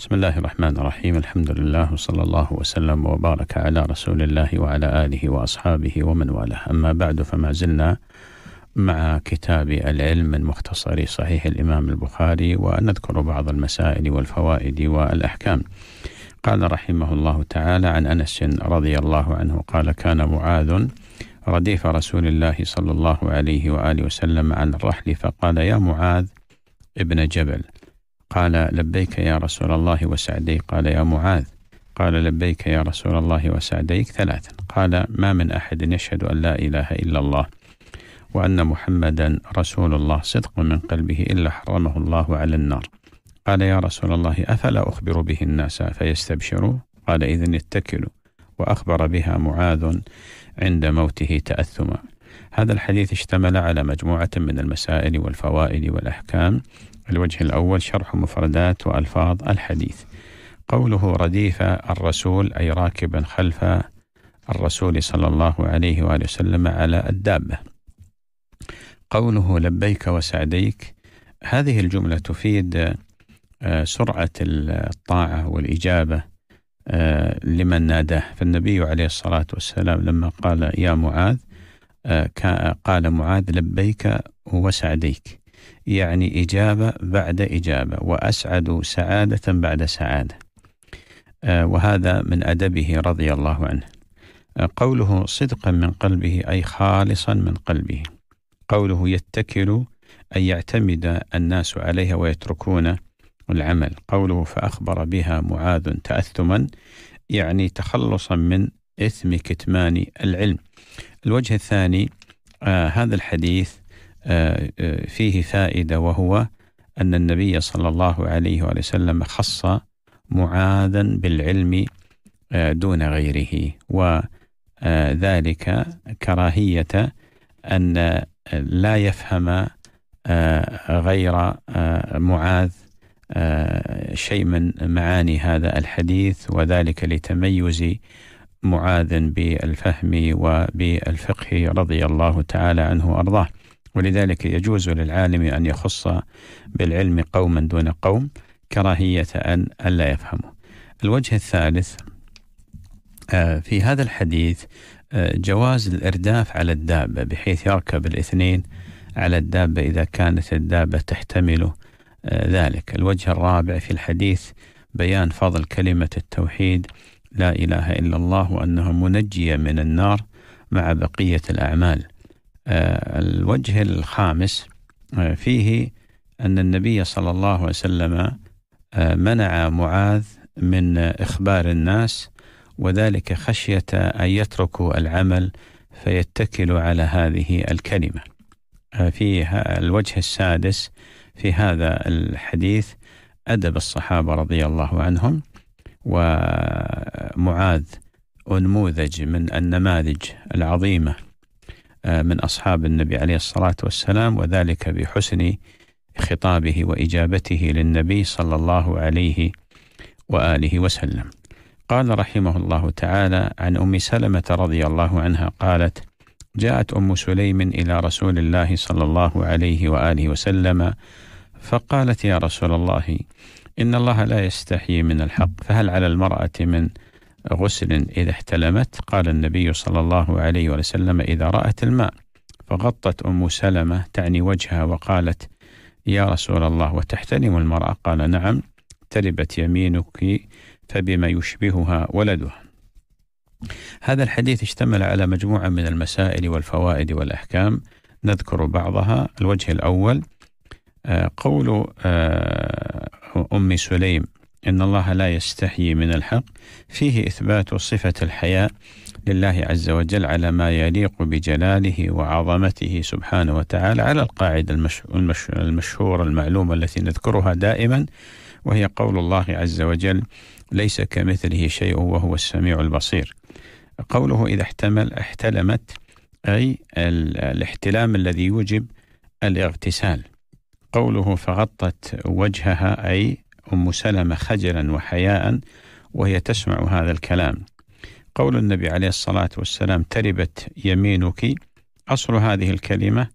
بسم الله الرحمن الرحيم الحمد لله وصلى الله وسلم وبارك على رسول الله وعلى آله وأصحابه ومن والاه أما بعد فما زلنا مع كتاب العلم من مختصر صحيح الإمام البخاري ونذكر بعض المسائل والفوائد والأحكام قال رحمه الله تعالى عن أنس رضي الله عنه قال كان معاذ رديف رسول الله صلى الله عليه وآله وسلم عن الرحل فقال يا معاذ ابن جبل قال لبيك يا رسول الله وسعديك قال يا معاذ قال لبيك يا رسول الله وسعديك ثلاثا قال ما من أحد يشهد أن لا إله إلا الله وأن محمدا رسول الله صدق من قلبه إلا حرمه الله على النار قال يا رسول الله أفلا أخبر به الناس فيستبشروا قال إذن اتكلوا وأخبر بها معاذ عند موته تأثما هذا الحديث اشتمل على مجموعة من المسائل والفوائد والأحكام الوجه الأول شرح مفردات وألفاظ الحديث قوله رديف الرسول أي راكبا خلف الرسول صلى الله عليه وآله وسلم على الدابة قوله لبيك وسعديك هذه الجملة تفيد آه، سرعة الطاعة والإجابة آه، لمن ناداه فالنبي عليه الصلاة والسلام لما قال يا معاذ قال معاذ لبيك وسعديك يعني إجابة بعد إجابة وأسعد سعادة بعد سعادة آه، وهذا من أدبه رضي الله عنه آه، قوله صدقا من قلبه أي خالصا من قلبه قوله يتكل أن يعتمد الناس عليها ويتركون العمل قوله فأخبر بها معاذ تأثما يعني تخلصا من إثم كتمان العلم الوجه الثاني آه هذا الحديث آه،, آه فيه فائدة وهو أن النبي صلى الله عليه وسلم خص معاذا بالعلم آه دون غيره وذلك آه، كراهية أن آه، لا يفهم غير معاذ شيء من معاني هذا الحديث وذلك لتميز معاذ بالفهم وبالفقه رضي الله تعالى عنه وأرضاه ولذلك يجوز للعالم أن يخص بالعلم قوما دون قوم كراهية أن ألا يفهمه الوجه الثالث آه، في هذا الحديث آه، جواز الإرداف على الدابة بحيث يركب الاثنين على الدابة إذا كانت الدابة تحتمله آه، ذلك الوجه الرابع في الحديث بيان فضل كلمة التوحيد لا إله إلا الله وأنها منجية من النار مع بقية الأعمال آه، الوجه الخامس آه، فيه أن النبي صلى الله عليه وسلم آه، منع معاذ من إخبار الناس وذلك خشية أن يتركوا العمل فيتكلوا على هذه الكلمة في الوجه السادس في هذا الحديث أدب الصحابة رضي الله عنهم ومعاذ ونموذج من النماذج العظيمة آه، من أصحاب النبي عليه الصلاة والسلام وذلك بحسن خطابه وإجابته للنبي صلى الله عليه وآله وسلم قال رحمه الله تعالى عن أم سلمة رضي الله عنها قالت جاءت أم سليم إلى رسول الله صلى الله عليه وآله وسلم فقالت يا رسول الله إن الله لا يستحيي من الحق فهل على المرأة من غسل إذا احتلمت قال النبي صلى الله عليه وسلم إذا رأت الماء فغطت أم سلمة تعني وجهها وقالت يا رسول الله وتحتلم المرأة قال نعم تربت يمينك فبما يشبهها ولدها هذا الحديث اشتمل على مجموعة من المسائل والفوائد والأحكام نذكر بعضها الوجه الأول قول آه، أم سليم إن الله لا يستحيي من الحق فيه إثبات صفة الحياء لله عز وجل على ما يليق بجلاله وعظمته سبحانه وتعالى على القاعدة المشهورة المعلومة التي نذكرها دائما وهي قول الله عز وجل ليس كمثله شيء وهو السميع البصير قوله إذا احتمل احتلمت أي الاحتلام الذي يوجب الاغتسال قوله فغطت وجهها أي أم سلمة خجلا وحياء وهي تسمع هذا الكلام قول النبي عليه الصلاة والسلام تربت يمينك أصل هذه الكلمة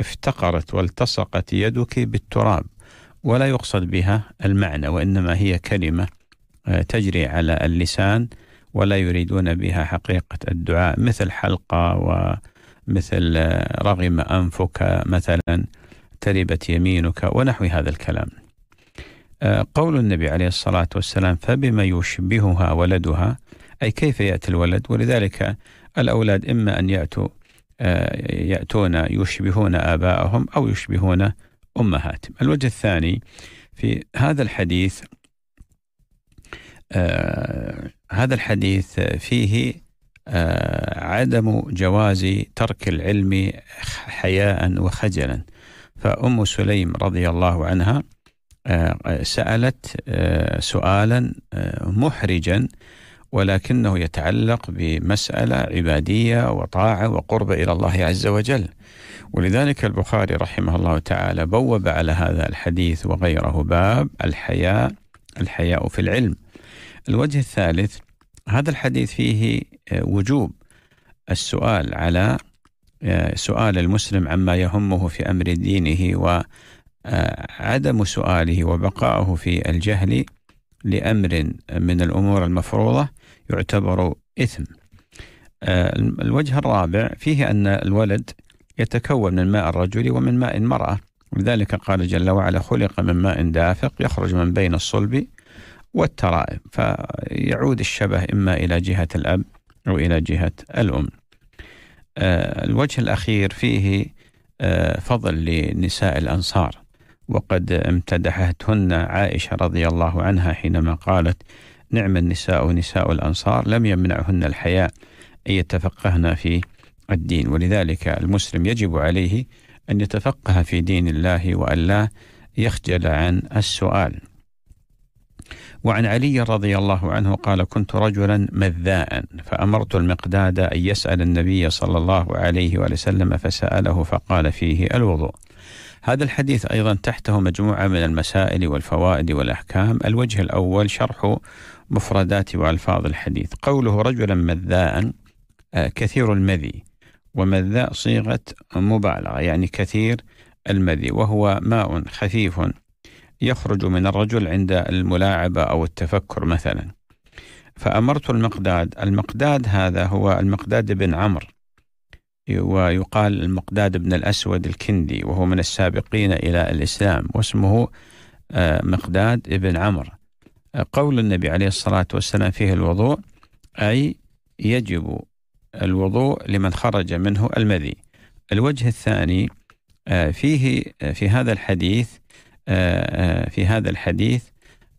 افتقرت والتصقت يدك بالتراب ولا يقصد بها المعنى وإنما هي كلمة آه، تجري على اللسان ولا يريدون بها حقيقة الدعاء مثل حلقة ومثل آه، رغم أنفك مثلا تربت يمينك ونحو هذا الكلام آه، قول النبي عليه الصلاة والسلام فبما يشبهها ولدها أي كيف يأتي الولد ولذلك الأولاد إما أن يأتوا آه، يأتون يشبهون آباءهم أو يشبهون أمهاتهم الوجه الثاني في هذا الحديث آه، هذا الحديث فيه عدم جواز ترك العلم حياء وخجلا فأم سليم رضي الله عنها آه، سألت آه، سؤالا آه، محرجا ولكنه يتعلق بمسألة عبادية وطاعة وقرب إلى الله عز وجل ولذلك البخاري رحمه الله تعالى بوب على هذا الحديث وغيره باب الحياء الحياء في العلم الوجه الثالث هذا الحديث فيه وجوب السؤال على آه، سؤال المسلم عما يهمه في امر دينه وعدم آه، سؤاله وبقائه في الجهل لامر من الامور المفروضه يعتبر اثم. آه، الوجه الرابع فيه ان الولد يتكون من ماء الرجل ومن ماء المراه لذلك قال جل وعلا خلق من ماء دافق يخرج من بين الصلب والترائب فيعود الشبه اما الى جهه الاب او الى جهه الام. آه، الوجه الأخير فيه آه، فضل لنساء الأنصار وقد امتدحتهن عائشة رضي الله عنها حينما قالت نعم النساء ونساء الأنصار لم يمنعهن الحياء أن يتفقهن في الدين ولذلك المسلم يجب عليه أن يتفقه في دين الله وأن لا يخجل عن السؤال وعن علي رضي الله عنه قال كنت رجلا مذاء فأمرت المقداد أن يسأل النبي صلى الله عليه وسلم فسأله فقال فيه الوضوء هذا الحديث أيضا تحته مجموعة من المسائل والفوائد والأحكام الوجه الأول شرح مفردات وألفاظ الحديث قوله رجلا مذاء آه، كثير المذي ومذاء صيغة مبالغة يعني كثير المذي وهو ماء خفيف يخرج من الرجل عند الملاعبة أو التفكر مثلا فأمرت المقداد المقداد هذا هو المقداد بن عمرو ويقال المقداد بن الأسود الكندي وهو من السابقين إلى الإسلام واسمه آه، مقداد بن عمرو قول النبي عليه الصلاة والسلام فيه الوضوء أي يجب الوضوء لمن خرج منه المذي الوجه الثاني آه، فيه آه، في هذا الحديث آه، آه، في هذا الحديث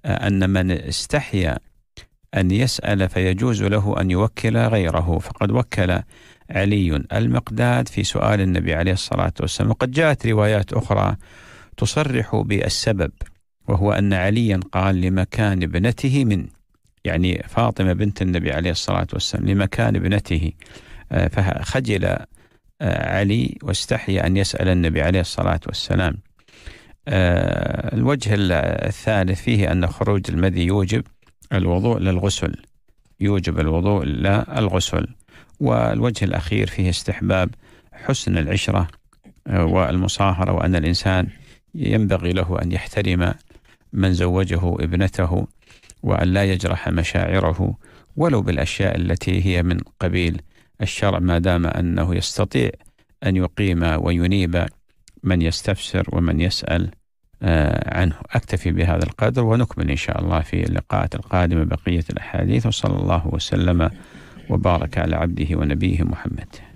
آه، أن من استحيا أن يسأل فيجوز له أن يوكل غيره فقد وكل علي المقداد في سؤال النبي عليه الصلاة والسلام وقد جاءت روايات أخرى تصرح بالسبب وهو أن عليا قال لمكان ابنته من يعني فاطمة بنت النبي عليه الصلاة والسلام لمكان ابنته فخجل علي واستحي أن يسأل النبي عليه الصلاة والسلام آه، الوجه الثالث فيه أن خروج المذي يوجب الوضوء للغسل يوجب الوضوء للغسل والوجه الأخير فيه استحباب حسن العشرة آه، والمصاهرة وأن الإنسان ينبغي له أن يحترم من زوجه ابنته وأن لا يجرح مشاعره ولو بالأشياء التي هي من قبيل الشرع ما دام أنه يستطيع أن يقيم وينيب من يستفسر ومن يسأل آه، عنه أكتفي بهذا القدر ونكمل إن شاء الله في اللقاءات القادمة بقية الأحاديث وصلى الله وسلم وبارك على عبده ونبيه محمد